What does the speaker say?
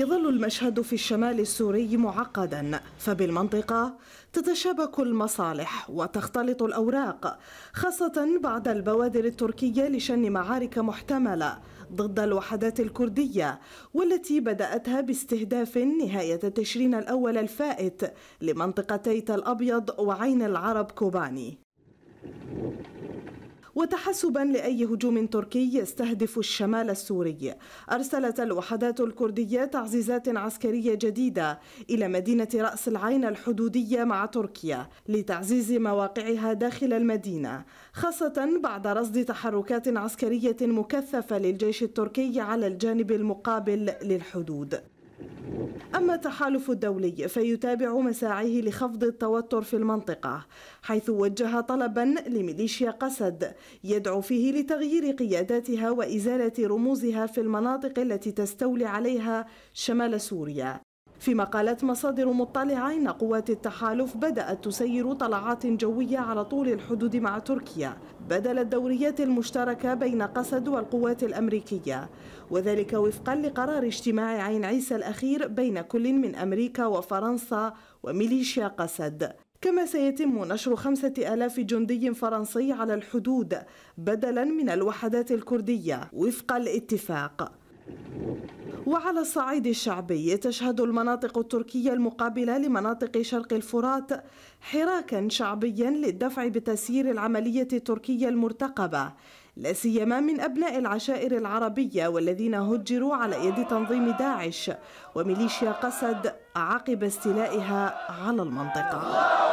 يظل المشهد في الشمال السوري معقدا فبالمنطقة تتشابك المصالح وتختلط الأوراق خاصة بعد البوادر التركية لشن معارك محتملة ضد الوحدات الكردية والتي بدأتها باستهداف نهاية تشرين الأول الفائت لمنطقتي تل الابيض وعين العرب كوباني وتحسبا لأي هجوم تركي يستهدف الشمال السوري أرسلت الوحدات الكردية تعزيزات عسكرية جديدة إلى مدينة رأس العين الحدودية مع تركيا لتعزيز مواقعها داخل المدينة خاصة بعد رصد تحركات عسكرية مكثفة للجيش التركي على الجانب المقابل للحدود أما التحالف الدولي فيتابع مساعيه لخفض التوتر في المنطقة حيث وجه طلبا لميليشيا قسد يدعو فيه لتغيير قياداتها وإزالة رموزها في المناطق التي تستولي عليها شمال سوريا فيما قالت مصادر مطلعة إن قوات التحالف بدأت تسير طلعات جوية على طول الحدود مع تركيا بدل الدوريات المشتركة بين قسد والقوات الأمريكية وذلك وفقا لقرار اجتماع عين عيسى الأخير بين كل من أمريكا وفرنسا وميليشيا قسد كما سيتم نشر خمسة آلاف جندي فرنسي على الحدود بدلا من الوحدات الكردية وفق الاتفاق وعلى الصعيد الشعبي تشهد المناطق التركية المقابلة لمناطق شرق الفرات حراكا شعبيا للدفع بتسيير العملية التركية المرتقبة لا سيما من أبناء العشائر العربية والذين هجروا على يد تنظيم داعش وميليشيا قسد عقب استيلائها على المنطقة